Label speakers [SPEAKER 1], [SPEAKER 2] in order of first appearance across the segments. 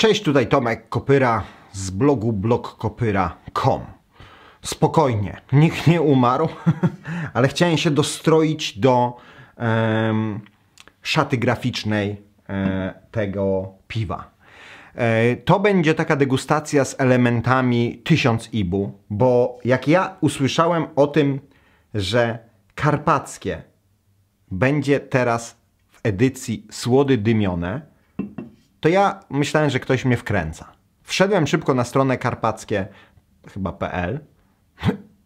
[SPEAKER 1] Cześć, tutaj Tomek Kopyra z blogu blogkopyra.com. Spokojnie, nikt nie umarł, ale chciałem się dostroić do um, szaty graficznej um, tego piwa. E, to będzie taka degustacja z elementami 1000 IBU, bo jak ja usłyszałem o tym, że karpackie będzie teraz w edycji słody dymione, to ja myślałem, że ktoś mnie wkręca. Wszedłem szybko na stronę karpackie, chyba PL,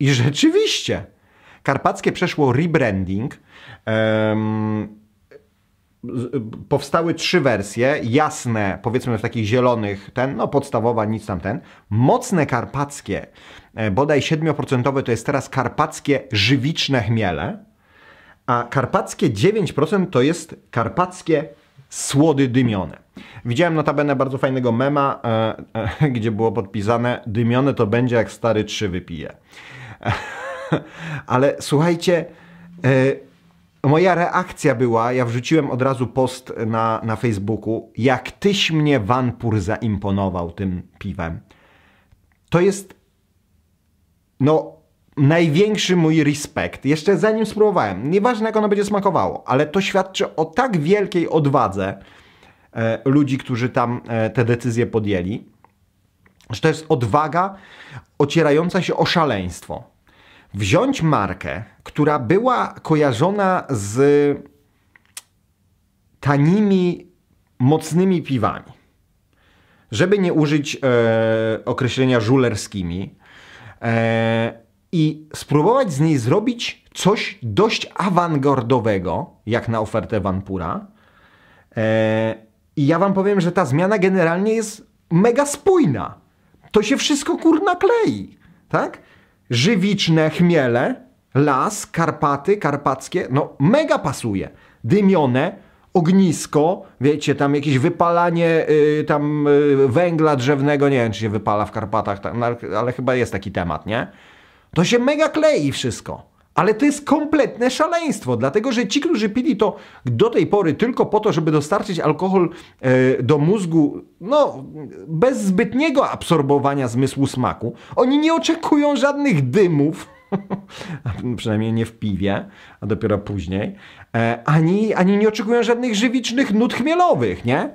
[SPEAKER 1] i rzeczywiście karpackie przeszło rebranding. Um, powstały trzy wersje, jasne, powiedzmy w takich zielonych, ten, no podstawowa, nic tam ten, mocne karpackie, e, bodaj 7% to jest teraz karpackie żywiczne chmiele, a karpackie 9% to jest karpackie słody dymione. Widziałem notabene bardzo fajnego mema, e, e, gdzie było podpisane dymione to będzie jak stary trzy wypije. Ale słuchajcie, e, moja reakcja była, ja wrzuciłem od razu post na, na Facebooku, jak tyś mnie Wanpur zaimponował tym piwem. To jest, no największy mój respekt. Jeszcze zanim spróbowałem, nieważne jak ono będzie smakowało, ale to świadczy o tak wielkiej odwadze e, ludzi, którzy tam e, te decyzje podjęli, że to jest odwaga ocierająca się o szaleństwo. Wziąć markę, która była kojarzona z tanimi, mocnymi piwami. Żeby nie użyć e, określenia żulerskimi, e, i spróbować z niej zrobić coś dość awangardowego, jak na ofertę Vanpura. Eee, I ja wam powiem, że ta zmiana generalnie jest mega spójna. To się wszystko kurna klei, tak? Żywiczne chmiele, las, Karpaty, Karpackie, no mega pasuje. Dymione, ognisko, wiecie, tam jakieś wypalanie yy, tam yy, węgla drzewnego, nie wiem czy się wypala w Karpatach, tak, no, ale chyba jest taki temat, nie? To się mega klei wszystko. Ale to jest kompletne szaleństwo, dlatego że ci, którzy pili to do tej pory tylko po to, żeby dostarczyć alkohol e, do mózgu, no bez zbytniego absorbowania zmysłu smaku, oni nie oczekują żadnych dymów, przynajmniej nie w piwie, a dopiero później, e, ani, ani nie oczekują żadnych żywicznych nut chmielowych, nie? E,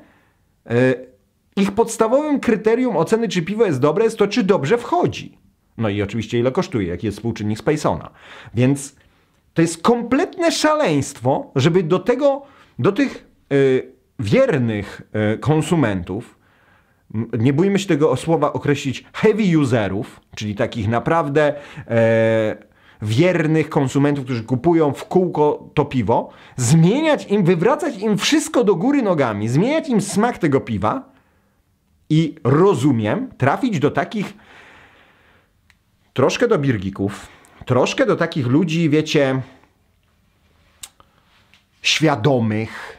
[SPEAKER 1] ich podstawowym kryterium oceny, czy piwo jest dobre, jest to, czy dobrze wchodzi. No i oczywiście ile kosztuje, jaki jest współczynnik Spacona. Więc to jest kompletne szaleństwo, żeby do tego, do tych y, wiernych y, konsumentów, nie bójmy się tego słowa określić heavy userów, czyli takich naprawdę e, wiernych konsumentów, którzy kupują w kółko to piwo, zmieniać im, wywracać im wszystko do góry nogami, zmieniać im smak tego piwa i rozumiem, trafić do takich troszkę do birgików, troszkę do takich ludzi, wiecie, świadomych,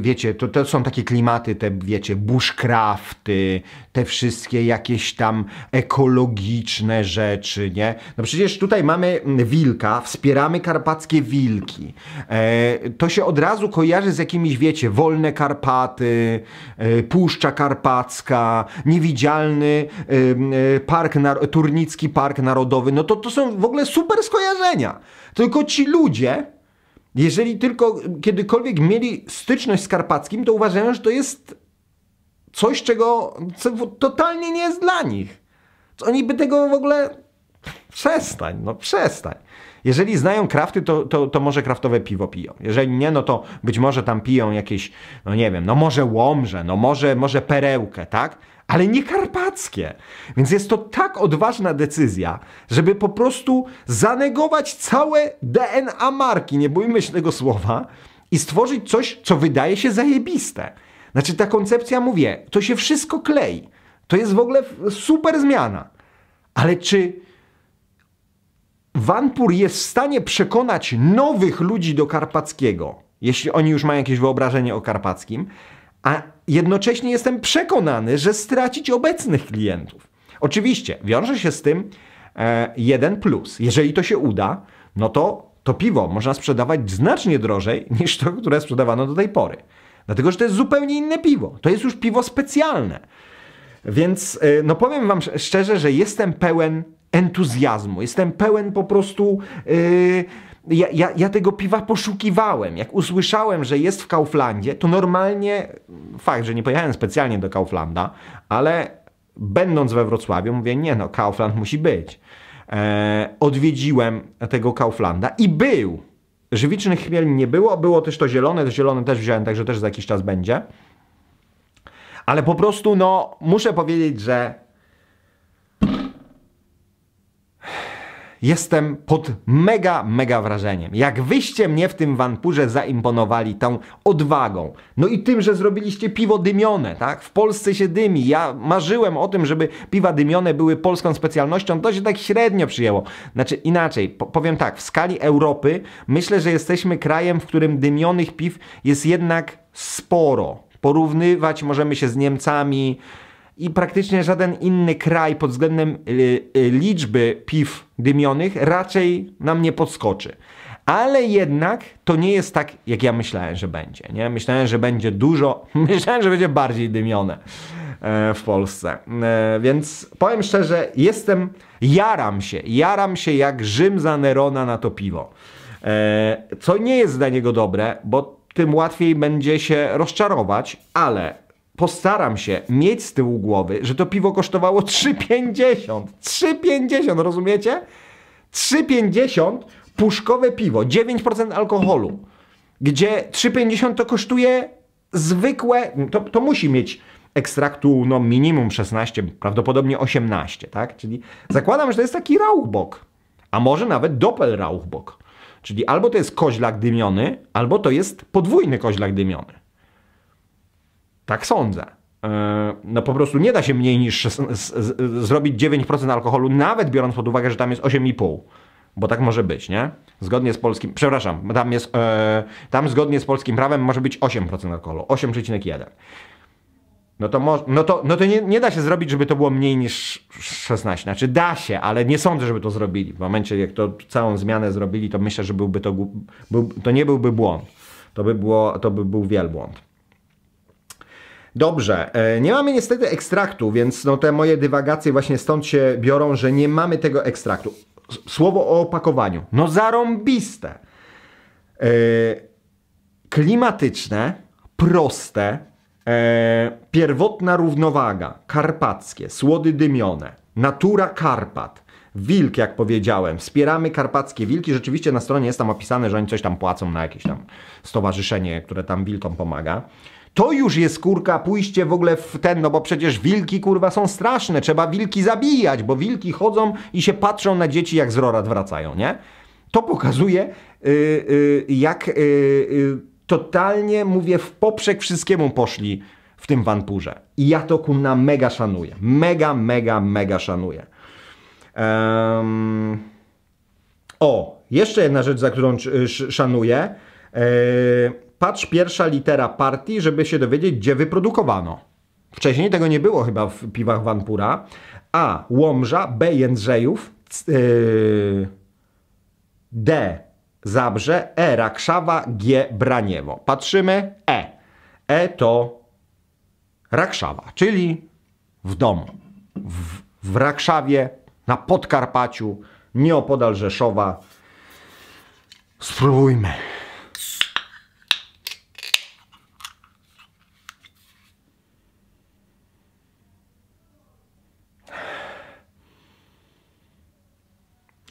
[SPEAKER 1] Wiecie, to, to są takie klimaty, te wiecie, bushcrafty, te wszystkie jakieś tam ekologiczne rzeczy, nie? No przecież tutaj mamy wilka, wspieramy karpackie wilki. E, to się od razu kojarzy z jakimiś, wiecie, wolne Karpaty, e, Puszcza Karpacka, niewidzialny e, park, na, Turnicki Park Narodowy. No to, to są w ogóle super skojarzenia. Tylko ci ludzie, jeżeli tylko kiedykolwiek mieli styczność z Karpackim, to uważają, że to jest coś, czego co totalnie nie jest dla nich. Co Oni by tego w ogóle... Przestań, no przestań. Jeżeli znają krafty, to, to, to, może kraftowe piwo piją. Jeżeli nie, no to być może tam piją jakieś, no nie wiem, no może łomże, no może, może perełkę, tak? ale nie karpackie. Więc jest to tak odważna decyzja, żeby po prostu zanegować całe DNA marki, nie bójmy się tego słowa, i stworzyć coś, co wydaje się zajebiste. Znaczy ta koncepcja, mówię, to się wszystko klei. To jest w ogóle super zmiana. Ale czy Wanpur jest w stanie przekonać nowych ludzi do Karpackiego, jeśli oni już mają jakieś wyobrażenie o Karpackim, a jednocześnie jestem przekonany, że stracić obecnych klientów. Oczywiście wiąże się z tym e, jeden plus. Jeżeli to się uda, no to to piwo można sprzedawać znacznie drożej niż to, które sprzedawano do tej pory. Dlatego, że to jest zupełnie inne piwo. To jest już piwo specjalne. Więc e, no powiem wam szczerze, że jestem pełen entuzjazmu. Jestem pełen po prostu... E, ja, ja, ja, tego piwa poszukiwałem. Jak usłyszałem, że jest w Kauflandzie, to normalnie, fakt, że nie pojechałem specjalnie do Kauflanda, ale będąc we Wrocławiu, mówię, nie no, Kaufland musi być. E, odwiedziłem tego Kauflanda i był. Żywicznych chmiel nie było, było też to zielone, to zielone też wziąłem, także też za jakiś czas będzie. Ale po prostu, no, muszę powiedzieć, że Jestem pod mega, mega wrażeniem. Jak wyście mnie w tym Wanpurze zaimponowali tą odwagą. No i tym, że zrobiliście piwo dymione, tak? W Polsce się dymi. Ja marzyłem o tym, żeby piwa dymione były polską specjalnością. To się tak średnio przyjęło. Znaczy inaczej, powiem tak, w skali Europy myślę, że jesteśmy krajem, w którym dymionych piw jest jednak sporo. Porównywać możemy się z Niemcami, i praktycznie żaden inny kraj pod względem y, y, liczby piw dymionych raczej nam nie podskoczy. Ale jednak to nie jest tak, jak ja myślałem, że będzie. Nie? Myślałem, że będzie dużo, myślałem, że będzie bardziej dymione e, w Polsce. E, więc powiem szczerze, jestem, jaram się, jaram się jak Rzym za Nerona na to piwo. E, co nie jest dla niego dobre, bo tym łatwiej będzie się rozczarować, ale postaram się mieć z tyłu głowy, że to piwo kosztowało 3,50. 3,50, rozumiecie? 3,50 puszkowe piwo, 9% alkoholu, gdzie 3,50 to kosztuje zwykłe, to, to musi mieć ekstraktu no minimum 16, prawdopodobnie 18, tak? Czyli zakładam, że to jest taki rauchbok, a może nawet rauchbok, Czyli albo to jest koźlak dymiony, albo to jest podwójny koźlak dymiony. Tak sądzę. E, no po prostu nie da się mniej niż zrobić 9% alkoholu, nawet biorąc pod uwagę, że tam jest 8,5 bo tak może być, nie? Zgodnie z polskim, przepraszam, tam jest, e, tam zgodnie z polskim prawem może być 8% alkoholu, 8,1. No to, mo, no to, no to nie, nie, da się zrobić, żeby to było mniej niż 16. Znaczy da się, ale nie sądzę, żeby to zrobili. W momencie, jak to całą zmianę zrobili, to myślę, że byłby to, był, to nie byłby błąd. To by, było, to by był wielbłąd. Dobrze, e, nie mamy niestety ekstraktu, więc no te moje dywagacje właśnie stąd się biorą, że nie mamy tego ekstraktu. Słowo o opakowaniu. No zarąbiste. E, klimatyczne, proste, e, pierwotna równowaga, karpackie, słody dymione, natura Karpat. Wilk, jak powiedziałem, wspieramy karpackie wilki. Rzeczywiście na stronie jest tam opisane, że oni coś tam płacą na jakieś tam stowarzyszenie, które tam wilkom pomaga. To już jest kurka pójście w ogóle w ten, no bo przecież wilki kurwa są straszne, trzeba wilki zabijać, bo wilki chodzą i się patrzą na dzieci jak z rorat wracają, nie? To pokazuje yy, yy, jak yy, totalnie, mówię, w poprzek wszystkiemu poszli w tym wampurze. I ja to kumna mega szanuję. Mega, mega, mega szanuję. Um... O, jeszcze jedna rzecz, za którą y, sz szanuję. Yy patrz pierwsza litera partii, żeby się dowiedzieć, gdzie wyprodukowano. Wcześniej tego nie było chyba w piwach Wanpura. A. Łomża, B. Jędrzejów, c, yy, D. Zabrze, E. Rakszawa, G. Braniewo. Patrzymy, E. E to Rakszawa, czyli w domu. W, w Rakszawie, na Podkarpaciu, nieopodal Rzeszowa. Spróbujmy.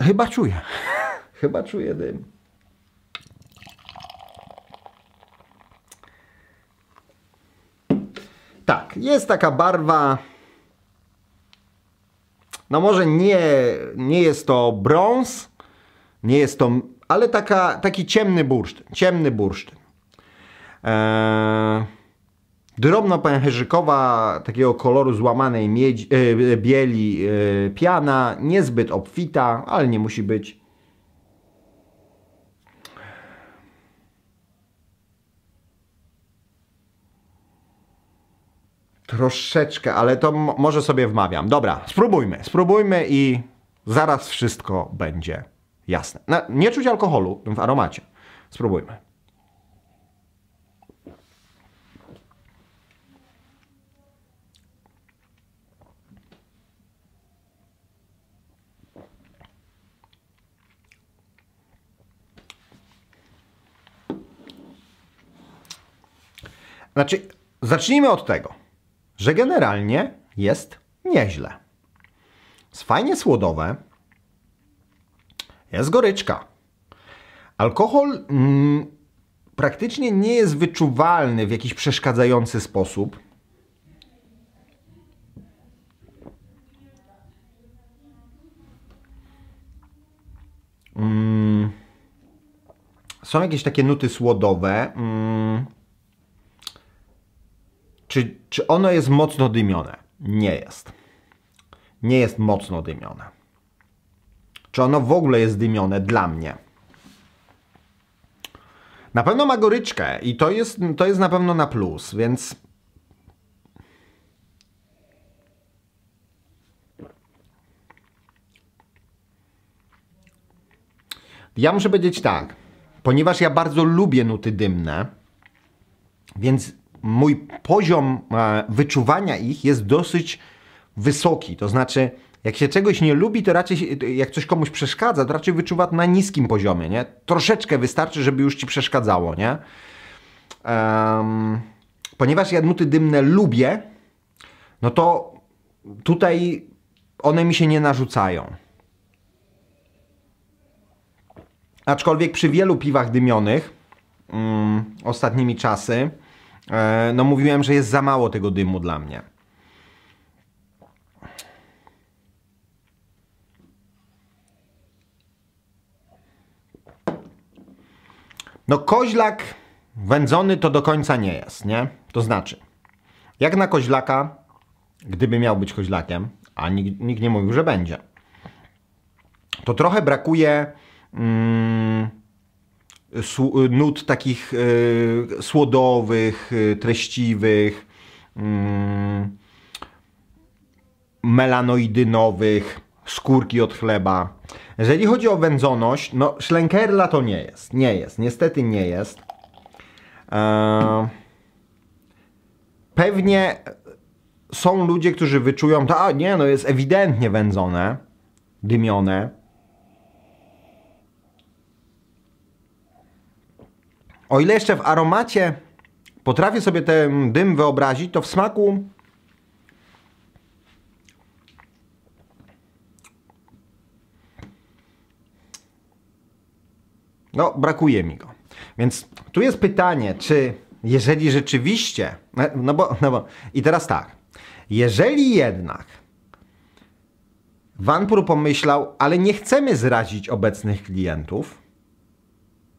[SPEAKER 1] Chyba czuję. Chyba czuję dym. Tak, jest taka barwa. No może nie, nie jest to brąz, nie jest to, ale taka, taki ciemny bursztyn, ciemny bursztyn. Eee drobna pęcherzykowa, takiego koloru złamanej miedzi, e, e bieli e, piana, niezbyt obfita, ale nie musi być. Troszeczkę, ale to może sobie wmawiam. Dobra, spróbujmy, spróbujmy i zaraz wszystko będzie jasne. No, nie czuć alkoholu w aromacie. Spróbujmy. Znaczy, zacznijmy od tego, że generalnie jest nieźle. Jest fajnie słodowe, jest goryczka. Alkohol mm, praktycznie nie jest wyczuwalny w jakiś przeszkadzający sposób. Mm, są jakieś takie nuty słodowe. Mm, czy, czy ono jest mocno dymione? Nie jest. Nie jest mocno dymione. Czy ono w ogóle jest dymione dla mnie? Na pewno ma goryczkę i to jest, to jest na pewno na plus, więc... Ja muszę powiedzieć tak, ponieważ ja bardzo lubię nuty dymne, więc mój poziom e, wyczuwania ich jest dosyć wysoki. To znaczy, jak się czegoś nie lubi, to raczej jak coś komuś przeszkadza, to raczej wyczuwa na niskim poziomie, nie? Troszeczkę wystarczy, żeby już ci przeszkadzało, nie? Um, ponieważ jadnuty dymne lubię, no to tutaj one mi się nie narzucają. Aczkolwiek przy wielu piwach dymionych um, ostatnimi czasy E, no mówiłem, że jest za mało tego dymu dla mnie. No koźlak wędzony to do końca nie jest, nie? To znaczy, jak na koźlaka, gdyby miał być koźlakiem, a nikt, nikt nie mówił, że będzie, to trochę brakuje... Mm, Y, nut takich y, słodowych, y, treściwych, mm, melanoidynowych, skórki od chleba. Jeżeli chodzi o wędzoność, no szlenkerla to nie jest. Nie jest, niestety nie jest. E, pewnie są ludzie, którzy wyczują to, a nie, no jest ewidentnie wędzone, dymione. O ile jeszcze w aromacie potrafię sobie ten dym wyobrazić, to w smaku no brakuje mi go. Więc tu jest pytanie, czy jeżeli rzeczywiście, e, no bo, no bo i teraz tak, jeżeli jednak Vanpur pomyślał, ale nie chcemy zrazić obecnych klientów,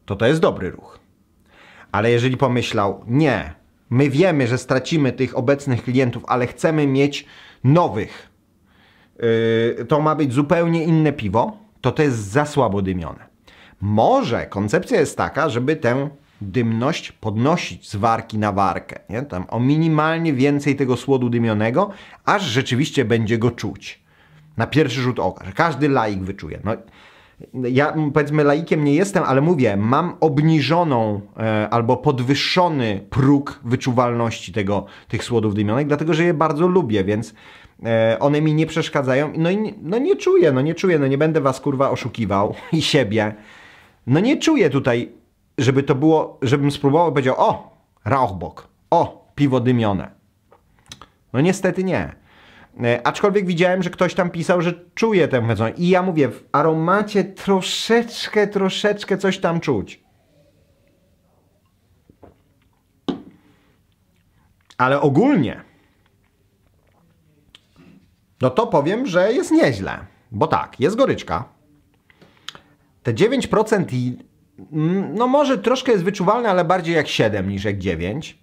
[SPEAKER 1] to to jest dobry ruch. Ale jeżeli pomyślał, nie, my wiemy, że stracimy tych obecnych klientów, ale chcemy mieć nowych, yy, to ma być zupełnie inne piwo, to to jest za słabo dymione. Może koncepcja jest taka, żeby tę dymność podnosić z warki na warkę, nie? tam o minimalnie więcej tego słodu dymionego, aż rzeczywiście będzie go czuć. Na pierwszy rzut oka, że każdy laik wyczuje. No, ja powiedzmy laikiem nie jestem, ale mówię, mam obniżoną e, albo podwyższony próg wyczuwalności tego, tych słodów dymionek, dlatego że je bardzo lubię, więc e, one mi nie przeszkadzają. No i no nie czuję, no nie czuję, no nie będę was kurwa oszukiwał i siebie. No nie czuję tutaj, żeby to było, żebym spróbował powiedział, o, rauchbok, o, piwo dymione. No niestety nie. E, aczkolwiek widziałem, że ktoś tam pisał, że czuje tę mezonę. I ja mówię, w aromacie troszeczkę, troszeczkę coś tam czuć. Ale ogólnie, no to powiem, że jest nieźle. Bo tak, jest goryczka. Te 9% i mm, no może troszkę jest wyczuwalne, ale bardziej jak 7 niż jak 9.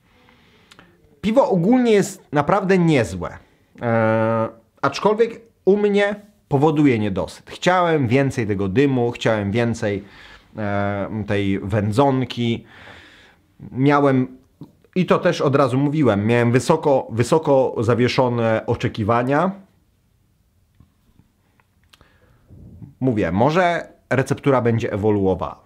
[SPEAKER 1] Piwo ogólnie jest naprawdę niezłe. E, aczkolwiek u mnie powoduje niedosyt. Chciałem więcej tego dymu, chciałem więcej e, tej wędzonki. Miałem i to też od razu mówiłem, miałem wysoko, wysoko zawieszone oczekiwania. Mówię, może receptura będzie ewoluowała,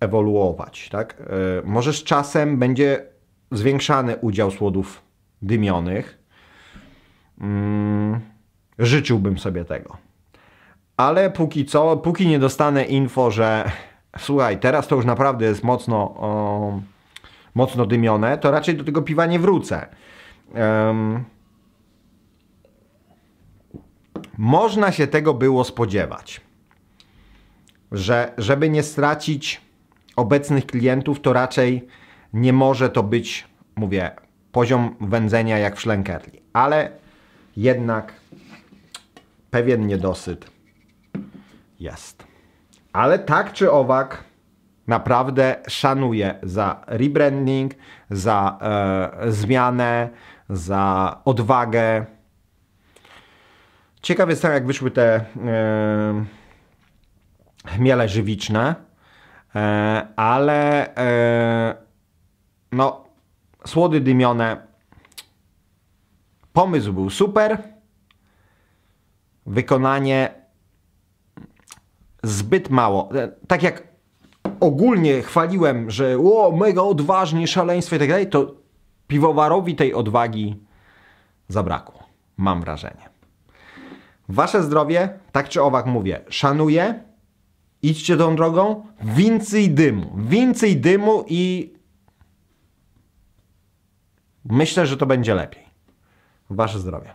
[SPEAKER 1] ewoluować, tak? E, może z czasem będzie zwiększany udział słodów dymionych, Mm, życzyłbym sobie tego. Ale póki co, póki nie dostanę info, że słuchaj, teraz to już naprawdę jest mocno, o, mocno dymione, to raczej do tego piwa nie wrócę. Um, można się tego było spodziewać, że żeby nie stracić obecnych klientów, to raczej nie może to być, mówię, poziom wędzenia jak w szlenkerli. Ale jednak pewien niedosyt jest. Ale tak czy owak naprawdę szanuję za rebranding, za e, zmianę, za odwagę. Ciekaw jestem, jak wyszły te e, chmiele żywiczne, e, ale e, no, słody dymione Pomysł był super, wykonanie zbyt mało. E, tak jak ogólnie chwaliłem, że o, mega odważnie, szaleństwo i tak dalej, to piwowarowi tej odwagi zabrakło. Mam wrażenie. Wasze zdrowie, tak czy owak mówię, szanuję. Idźcie tą drogą. Więcej dymu. Więcej dymu i myślę, że to będzie lepiej. Wasze zdrowie.